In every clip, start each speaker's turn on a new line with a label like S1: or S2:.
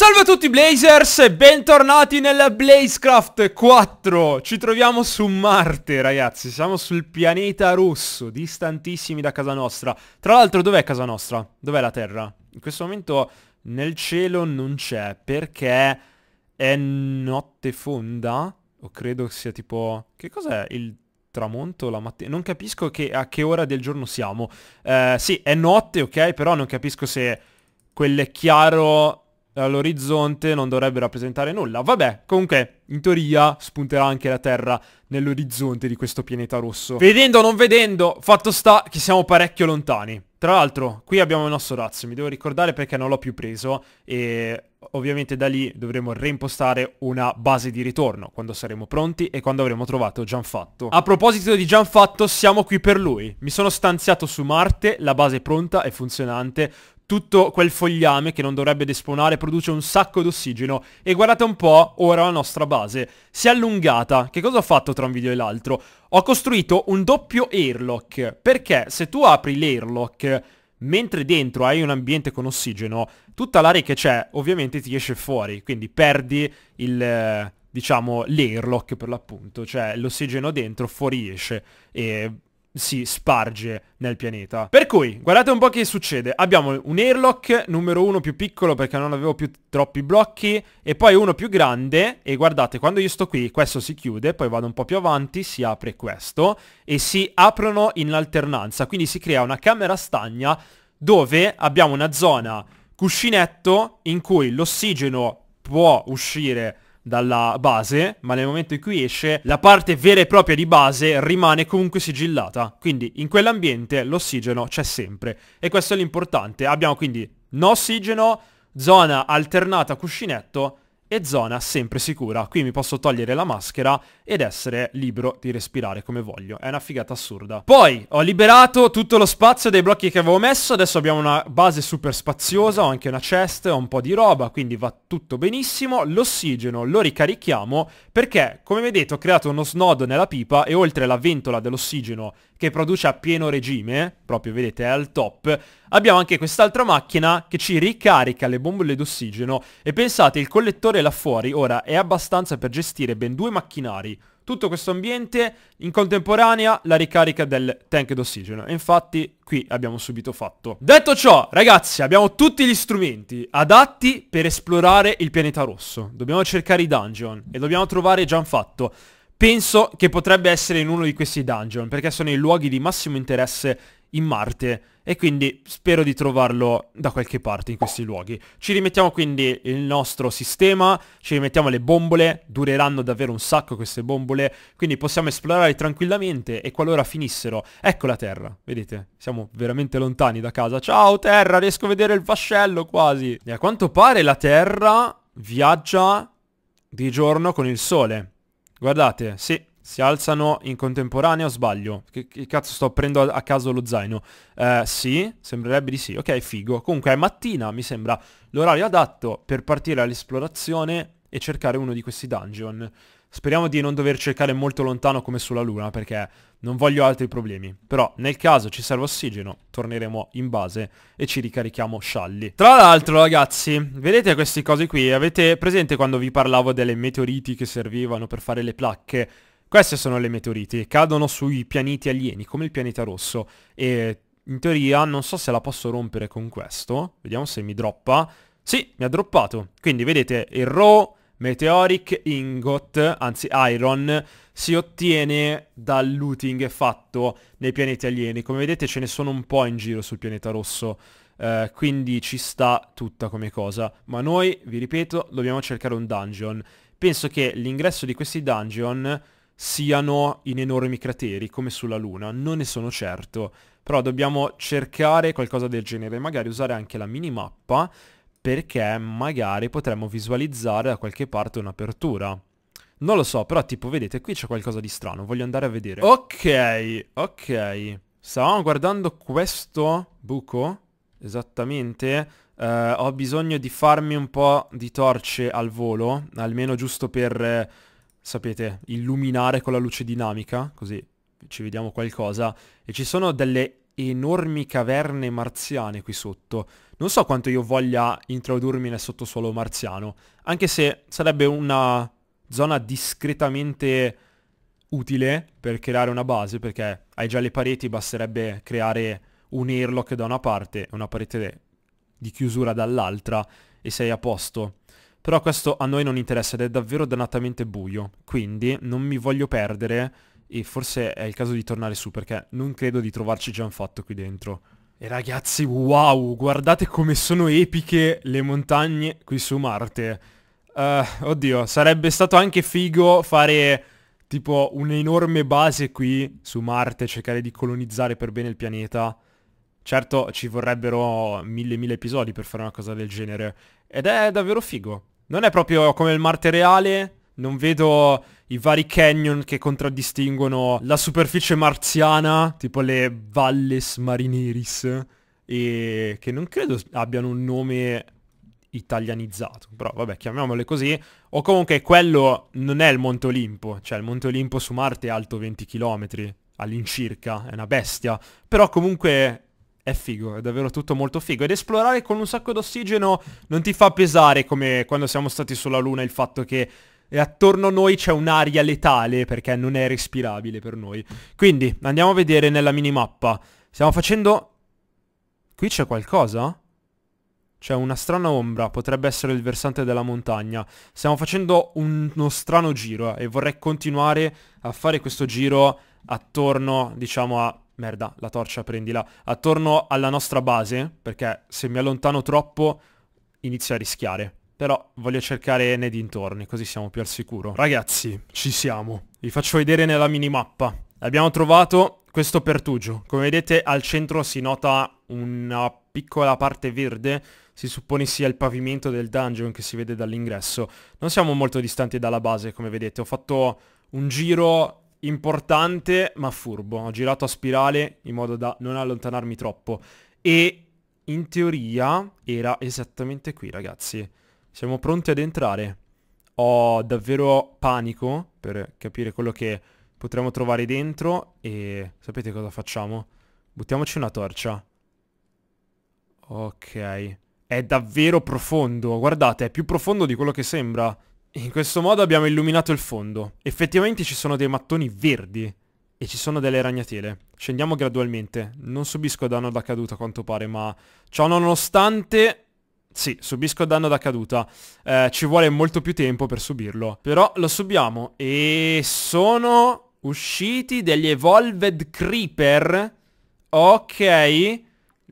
S1: Salve a tutti Blazers e bentornati nella Blazecraft 4 Ci troviamo su Marte ragazzi, siamo sul pianeta rosso, distantissimi da casa nostra Tra l'altro dov'è casa nostra? Dov'è la Terra? In questo momento nel cielo non c'è perché è notte fonda O credo sia tipo... che cos'è il tramonto la mattina? Non capisco che, a che ora del giorno siamo eh, Sì, è notte ok, però non capisco se quel chiaro all'orizzonte non dovrebbe rappresentare nulla. Vabbè, comunque, in teoria spunterà anche la Terra nell'orizzonte di questo pianeta rosso. Vedendo o non vedendo, fatto sta che siamo parecchio lontani. Tra l'altro, qui abbiamo il nostro razzo, mi devo ricordare perché non l'ho più preso e ovviamente da lì dovremo reimpostare una base di ritorno quando saremo pronti e quando avremo trovato Gianfatto. A proposito di Gianfatto, siamo qui per lui. Mi sono stanziato su Marte, la base è pronta e funzionante, tutto quel fogliame che non dovrebbe desponare produce un sacco d'ossigeno e guardate un po' ora la nostra base si è allungata che cosa ho fatto tra un video e l'altro? ho costruito un doppio airlock perché se tu apri l'airlock mentre dentro hai un ambiente con ossigeno tutta l'aria che c'è ovviamente ti esce fuori quindi perdi il diciamo l'airlock per l'appunto cioè l'ossigeno dentro fuori esce e si sparge nel pianeta. Per cui, guardate un po' che succede. Abbiamo un airlock, numero uno più piccolo perché non avevo più troppi blocchi, e poi uno più grande, e guardate, quando io sto qui, questo si chiude, poi vado un po' più avanti, si apre questo, e si aprono in alternanza, quindi si crea una camera stagna dove abbiamo una zona cuscinetto in cui l'ossigeno può uscire dalla base, ma nel momento in cui esce, la parte vera e propria di base rimane comunque sigillata. Quindi in quell'ambiente l'ossigeno c'è sempre. E questo è l'importante. Abbiamo quindi no ossigeno, zona alternata cuscinetto e zona sempre sicura. Qui mi posso togliere la maschera ed essere libero di respirare come voglio. È una figata assurda. Poi ho liberato tutto lo spazio dei blocchi che avevo messo. Adesso abbiamo una base super spaziosa, ho anche una chest, ho un po' di roba, quindi va tutto benissimo. L'ossigeno lo ricarichiamo perché, come vedete, ho creato uno snodo nella pipa e oltre alla ventola dell'ossigeno che produce a pieno regime, proprio vedete è al top, abbiamo anche quest'altra macchina che ci ricarica le bombole d'ossigeno e pensate il collettore là fuori ora è abbastanza per gestire ben due macchinari, tutto questo ambiente in contemporanea la ricarica del tank d'ossigeno. E infatti qui abbiamo subito fatto. Detto ciò, ragazzi, abbiamo tutti gli strumenti adatti per esplorare il pianeta rosso. Dobbiamo cercare i dungeon e dobbiamo trovare Gianfatto. Penso che potrebbe essere in uno di questi dungeon, perché sono i luoghi di massimo interesse in Marte e quindi spero di trovarlo da qualche parte in questi luoghi. Ci rimettiamo quindi il nostro sistema, ci rimettiamo le bombole, dureranno davvero un sacco queste bombole, quindi possiamo esplorare tranquillamente e qualora finissero, ecco la Terra, vedete, siamo veramente lontani da casa. Ciao Terra, riesco a vedere il vascello quasi! E a quanto pare la Terra viaggia di giorno con il Sole. Guardate, sì, si alzano in contemporanea o sbaglio? Che, che, cazzo sto aprendo a, a caso lo zaino? Eh, sì, sembrerebbe di sì. Ok, figo. Comunque è mattina, mi sembra l'orario adatto per partire all'esplorazione e cercare uno di questi dungeon. Speriamo di non dover cercare molto lontano come sulla Luna, perché non voglio altri problemi. Però nel caso ci serve ossigeno, torneremo in base e ci ricarichiamo scialli. Tra l'altro ragazzi, vedete queste cose qui? Avete presente quando vi parlavo delle meteoriti che servivano per fare le placche? Queste sono le meteoriti, cadono sui pianeti alieni, come il pianeta rosso, e in teoria non so se la posso rompere con questo, vediamo se mi droppa. Sì, mi ha droppato, quindi vedete il row Meteoric Ingot, anzi Iron, si ottiene dal looting fatto nei pianeti alieni. Come vedete ce ne sono un po' in giro sul pianeta rosso, eh, quindi ci sta tutta come cosa. Ma noi, vi ripeto, dobbiamo cercare un dungeon. Penso che l'ingresso di questi dungeon siano in enormi crateri, come sulla Luna, non ne sono certo. Però dobbiamo cercare qualcosa del genere, magari usare anche la minimappa perché magari potremmo visualizzare da qualche parte un'apertura. Non lo so, però tipo, vedete, qui c'è qualcosa di strano, voglio andare a vedere. Ok, ok. Stavamo guardando questo buco, esattamente. Eh, ho bisogno di farmi un po' di torce al volo, almeno giusto per, sapete, illuminare con la luce dinamica, così ci vediamo qualcosa. E ci sono delle enormi caverne marziane qui sotto. Non so quanto io voglia introdurmi nel sottosuolo marziano, anche se sarebbe una zona discretamente utile per creare una base, perché hai già le pareti, basterebbe creare un airlock da una parte e una parete di chiusura dall'altra e sei a posto. Però questo a noi non interessa ed è davvero dannatamente buio, quindi non mi voglio perdere e forse è il caso di tornare su perché non credo di trovarci già un fatto qui dentro. E ragazzi, wow, guardate come sono epiche le montagne qui su Marte. Uh, oddio, sarebbe stato anche figo fare tipo un'enorme base qui su Marte, cercare di colonizzare per bene il pianeta. Certo ci vorrebbero mille mille episodi per fare una cosa del genere. Ed è davvero figo. Non è proprio come il Marte reale, non vedo i vari canyon che contraddistinguono la superficie marziana, tipo le Valles Marineris, e che non credo abbiano un nome italianizzato, però vabbè chiamiamole così, o comunque quello non è il Monte Olimpo, cioè il Monte Olimpo su Marte è alto 20 km all'incirca, è una bestia, però comunque è figo, è davvero tutto molto figo ed esplorare con un sacco d'ossigeno non ti fa pesare come quando siamo stati sulla Luna il fatto che e attorno a noi c'è un'aria letale perché non è respirabile per noi. Quindi andiamo a vedere nella minimappa. Stiamo facendo... Qui c'è qualcosa? C'è una strana ombra, potrebbe essere il versante della montagna. Stiamo facendo un... uno strano giro eh, e vorrei continuare a fare questo giro attorno, diciamo, a... Merda, la torcia prendila. Attorno alla nostra base, perché se mi allontano troppo inizio a rischiare. Però voglio cercare nei dintorni, così siamo più al sicuro. Ragazzi, ci siamo. Vi faccio vedere nella minimappa. Abbiamo trovato questo pertugio. Come vedete al centro si nota una piccola parte verde. Si suppone sia il pavimento del dungeon che si vede dall'ingresso. Non siamo molto distanti dalla base, come vedete. Ho fatto un giro importante ma furbo. Ho girato a spirale in modo da non allontanarmi troppo. E in teoria era esattamente qui, ragazzi. Siamo pronti ad entrare. Ho davvero panico per capire quello che potremo trovare dentro e sapete cosa facciamo? Buttiamoci una torcia. Ok. È davvero profondo. Guardate, è più profondo di quello che sembra. In questo modo abbiamo illuminato il fondo. Effettivamente ci sono dei mattoni verdi e ci sono delle ragnatele. Scendiamo gradualmente. Non subisco danno da caduta a quanto pare, ma ciò nonostante sì, subisco danno da caduta. Eh, ci vuole molto più tempo per subirlo. Però lo subiamo. E sono usciti degli Evolved Creeper. Ok.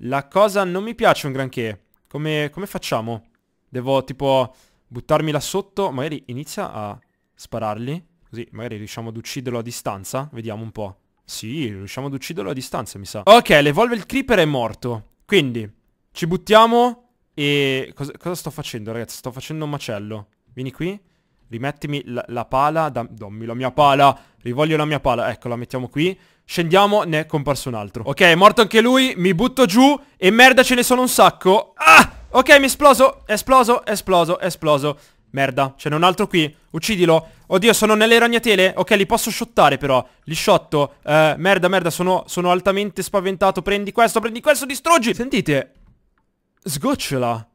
S1: La cosa non mi piace un granché. Come, come facciamo? Devo tipo buttarmi là sotto. Magari inizia a spararli. Così magari riusciamo ad ucciderlo a distanza. Vediamo un po'. Sì, riusciamo ad ucciderlo a distanza, mi sa. Ok, l'Evolved Creeper è morto. Quindi, ci buttiamo e cosa, cosa sto facendo ragazzi? Sto facendo un macello. Vieni qui. Rimettimi la, la pala, da, dammi la mia pala, rivoglio la mia pala, ecco la mettiamo qui Scendiamo, ne è comparso un altro Ok, è morto anche lui, mi butto giù e merda ce ne sono un sacco Ah, ok mi esploso, esploso, esploso, esploso Merda, ce n'è un altro qui, uccidilo Oddio, sono nelle ragnatele? Ok, li posso shottare però Li shotto, eh, merda, merda, sono, sono altamente spaventato Prendi questo, prendi questo, distruggi Sentite, Sgocciola!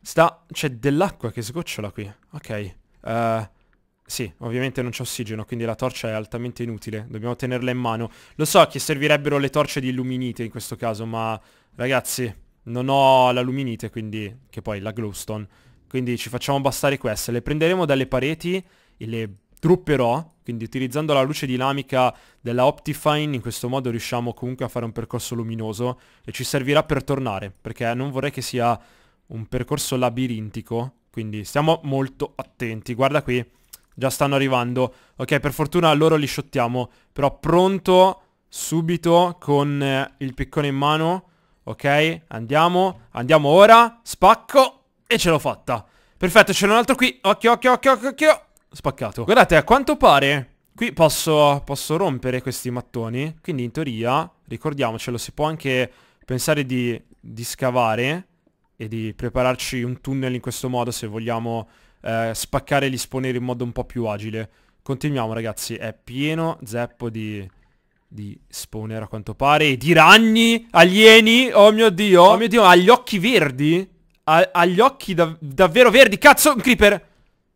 S1: Sta... C'è dell'acqua che sgocciola qui. Ok. Uh, sì, ovviamente non c'è ossigeno, quindi la torcia è altamente inutile. Dobbiamo tenerla in mano. Lo so che servirebbero le torce di illuminite in questo caso, ma... Ragazzi, non ho la luminite, quindi... Che poi la glowstone. Quindi ci facciamo bastare queste. Le prenderemo dalle pareti e le trupperò quindi utilizzando la luce dinamica della Optifine in questo modo riusciamo comunque a fare un percorso luminoso e ci servirà per tornare, perché non vorrei che sia un percorso labirintico, quindi stiamo molto attenti, guarda qui, già stanno arrivando, ok per fortuna loro li shottiamo, però pronto subito con eh, il piccone in mano, ok andiamo, andiamo ora, spacco e ce l'ho fatta, perfetto c'è un altro qui, occhio occhio occhio occhio, occhio spaccato. Guardate, a quanto pare qui posso, posso rompere questi mattoni, quindi in teoria, ricordiamocelo, si può anche pensare di, di scavare e di prepararci un tunnel in questo modo se vogliamo eh, spaccare gli spawner in modo un po' più agile. Continuiamo ragazzi, è pieno zeppo di, di spawner a quanto pare e di ragni, alieni, oh mio dio, oh mio dio, ha gli occhi verdi, ha, ha gli occhi dav davvero verdi, cazzo, un creeper!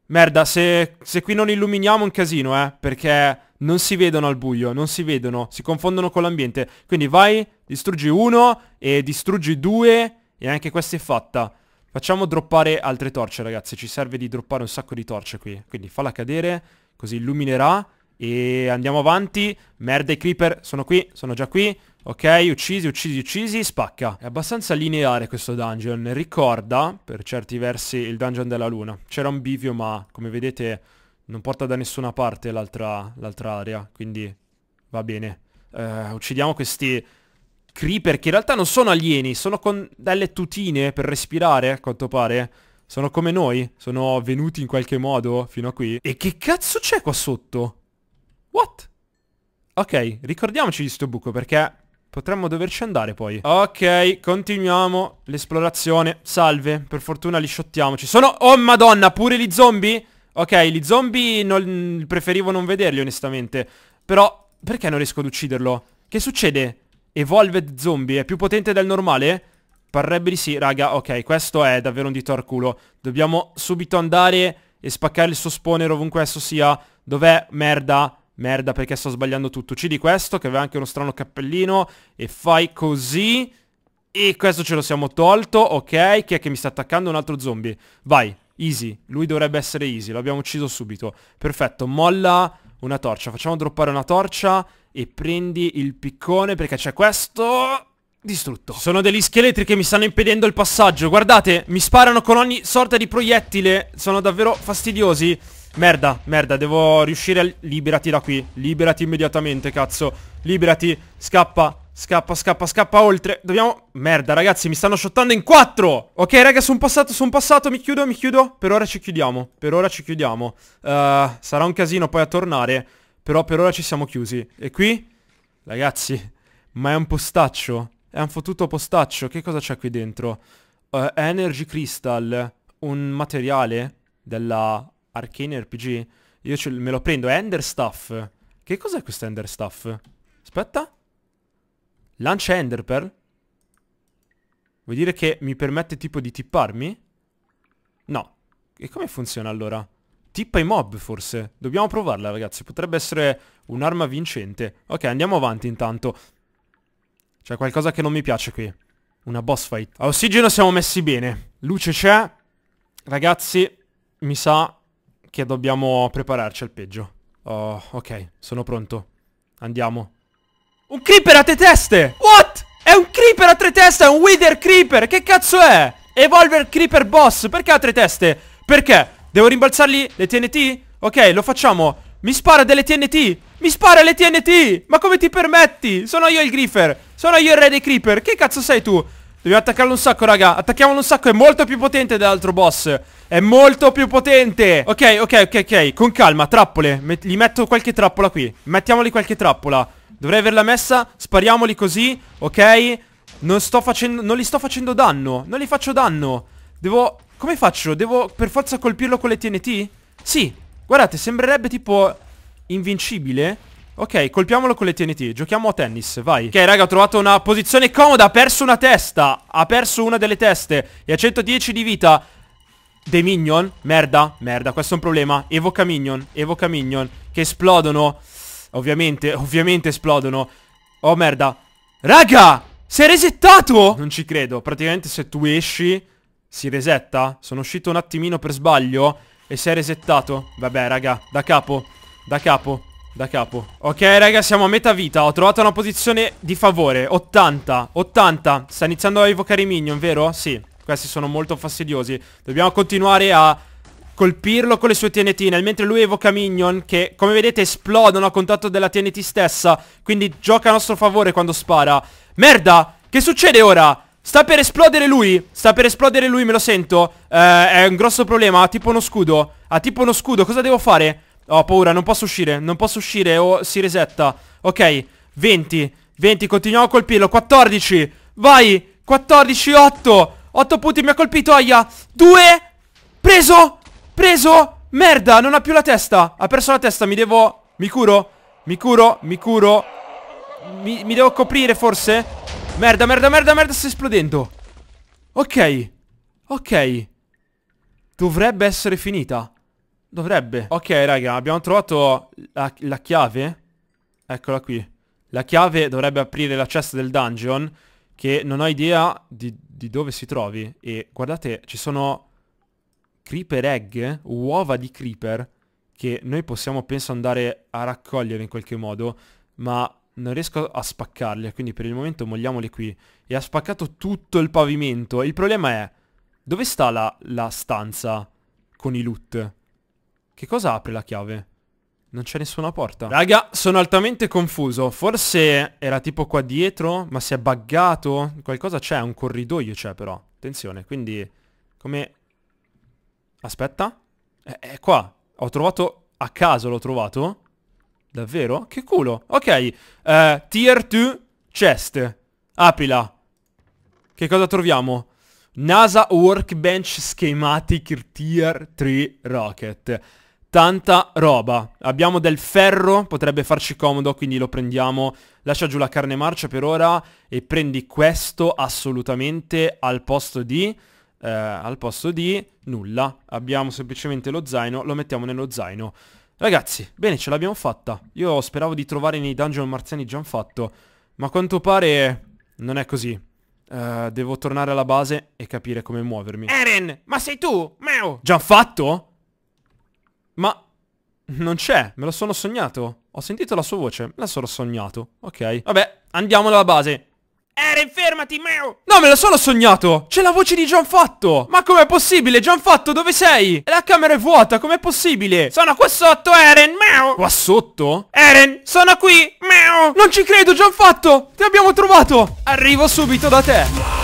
S1: Merda, se, se qui non illuminiamo un casino, eh, perché non si vedono al buio, non si vedono, si confondono con l'ambiente. Quindi vai, distruggi uno e distruggi due e anche questa è fatta. Facciamo droppare altre torce, ragazzi, ci serve di droppare un sacco di torce qui. Quindi falla cadere, così illuminerà e andiamo avanti. Merda, i creeper sono qui, sono già qui. Ok, uccisi, uccisi, uccisi, spacca. È abbastanza lineare questo dungeon, ricorda per certi versi il dungeon della luna. C'era un bivio ma come vedete non porta da nessuna parte l'altra area, quindi va bene. Uh, uccidiamo questi creeper che in realtà non sono alieni, sono con delle tutine per respirare a quanto pare. Sono come noi, sono venuti in qualche modo fino a qui. E che cazzo c'è qua sotto? What? Ok, ricordiamoci di sto buco perché Potremmo doverci andare poi. Ok, continuiamo l'esplorazione. Salve, per fortuna li shottiamo. sono... Oh madonna, pure gli zombie? Ok, gli zombie non... preferivo non vederli onestamente. Però, perché non riesco ad ucciderlo? Che succede? Evolved zombie è più potente del normale? Parrebbe di sì, raga. Ok, questo è davvero un dito al culo. Dobbiamo subito andare e spaccare il suo spawner ovunque esso sia. Dov'è? Merda. Merda perché sto sbagliando tutto. Uccidi questo che aveva anche uno strano cappellino e fai così. E questo ce lo siamo tolto. Ok, chi è che mi sta attaccando? Un altro zombie. Vai, easy. Lui dovrebbe essere easy, l'abbiamo ucciso subito. Perfetto, molla una torcia. Facciamo droppare una torcia e prendi il piccone perché c'è questo... Distrutto. Sono degli scheletri che mi stanno impedendo il passaggio. Guardate, mi sparano con ogni sorta di proiettile. Sono davvero fastidiosi. Merda, merda, devo riuscire a... Liberati da qui, liberati immediatamente, cazzo Liberati, scappa, scappa, scappa, scappa oltre Dobbiamo... Merda, ragazzi, mi stanno shottando in quattro Ok, raga, sono passato, sono passato, mi chiudo, mi chiudo Per ora ci chiudiamo, per ora ci chiudiamo uh, Sarà un casino poi a tornare Però per ora ci siamo chiusi E qui? Ragazzi, ma è un postaccio È un fottuto postaccio, che cosa c'è qui dentro? Uh, energy Crystal Un materiale della Arcane RPG? Io ce me lo prendo, Ender Staff. Che cos'è questo Ender Staff? Aspetta. Lancia Ender Pearl? Vuol dire che mi permette tipo di tipparmi? No. E come funziona allora? Tippa i mob forse. Dobbiamo provarla ragazzi, potrebbe essere un'arma vincente. Ok, andiamo avanti intanto. C'è qualcosa che non mi piace qui. Una boss fight. A ossigeno siamo messi bene. Luce c'è. Ragazzi, mi sa che dobbiamo prepararci al peggio. Oh, ok, sono pronto. Andiamo. Un creeper a tre teste! What? È un creeper a tre teste, è un wither creeper! Che cazzo è? Evolver creeper boss, perché ha tre teste? Perché? Devo rimbalzargli le TNT? Ok, lo facciamo. Mi spara delle TNT! Mi spara le TNT! Ma come ti permetti? Sono io il griefer! Sono io il re dei creeper! Che cazzo sei tu? Dobbiamo attaccarlo un sacco, raga. Attacchiamolo un sacco. È molto più potente dell'altro boss. È molto più potente. Ok, ok, ok, ok. Con calma, trappole. Met gli metto qualche trappola qui. Mettiamoli qualche trappola. Dovrei averla messa. Spariamoli così. Ok. Non sto facendo... Non li sto facendo danno. Non li faccio danno. Devo... Come faccio? Devo per forza colpirlo con le TNT? Sì. Guardate, sembrerebbe tipo... Invincibile. Ok, colpiamolo con le TNT. Giochiamo a tennis, vai. Ok, raga, ho trovato una posizione comoda. Ha perso una testa. Ha perso una delle teste. E ha 110 di vita. Dei minion. Merda, merda, questo è un problema. Evoca minion, evoca minion. Che esplodono. Ovviamente, ovviamente esplodono. Oh, merda. Raga, si è resettato? Non ci credo. Praticamente se tu esci, si resetta. Sono uscito un attimino per sbaglio. E si è resettato. Vabbè, raga, da capo. Da capo. Da capo Ok raga siamo a metà vita Ho trovato una posizione di favore 80 80 Sta iniziando a evocare i minion vero? Sì Questi sono molto fastidiosi Dobbiamo continuare a colpirlo con le sue TNT nel mentre lui evoca minion che come vedete esplodono a contatto della TNT stessa quindi gioca a nostro favore quando spara merda che succede ora sta per esplodere lui sta per esplodere lui me lo sento eh, è un grosso problema ha tipo uno scudo ha tipo uno scudo cosa devo fare ho paura, non posso uscire, non posso uscire o oh, si resetta. Ok, 20, 20, continuiamo a colpirlo, 14, vai, 14, 8, 8 punti mi ha colpito, aia, 2, preso, preso, merda, non ha più la testa, ha perso la testa, mi devo, mi curo, mi curo, mi curo, mi, mi devo coprire forse? Merda, merda, merda, merda, sta esplodendo. Ok, ok, dovrebbe essere finita. Dovrebbe. Ok, raga, abbiamo trovato la, la chiave. Eccola qui. La chiave dovrebbe aprire la chest del dungeon, che non ho idea di, di dove si trovi. E guardate, ci sono creeper egg, uova di creeper, che noi possiamo, penso, andare a raccogliere in qualche modo, ma non riesco a spaccarle, quindi per il momento mogliamole qui. E ha spaccato tutto il pavimento. Il problema è, dove sta la, la stanza con i loot? Che cosa apre la chiave? Non c'è nessuna porta. Raga, sono altamente confuso. Forse era tipo qua dietro, ma si è buggato. Qualcosa c'è, un corridoio c'è però. Attenzione, quindi... Come... Aspetta. È, è qua. Ho trovato... A caso l'ho trovato. Davvero? Che culo. Ok. Uh, tier 2 chest. Aprila. Che cosa troviamo? NASA Workbench Schematic Tier 3 Rocket tanta roba. Abbiamo del ferro, potrebbe farci comodo, quindi lo prendiamo. Lascia giù la carne marcia per ora e prendi questo assolutamente al posto di... Eh, al posto di nulla. Abbiamo semplicemente lo zaino, lo mettiamo nello zaino. Ragazzi, bene, ce l'abbiamo fatta. Io speravo di trovare nei dungeon marziani già fatto, ma a quanto pare non è così. Eh, devo tornare alla base e capire come muovermi. Eren, ma sei tu? Meo! Già fatto? Ma... Non c'è, me lo sono sognato. Ho sentito la sua voce, me la sono sognato. Ok, vabbè, andiamo alla base. Eren, fermati, meo! No, me lo sono sognato! C'è la voce di John Fatto! Ma com'è possibile? John Fatto, dove sei? La camera è vuota, com'è possibile? Sono qua sotto, Eren, meo! Qua sotto? Eren, sono qui, meo! Non ci credo, John Fatto! Ti abbiamo trovato! Arrivo subito da te!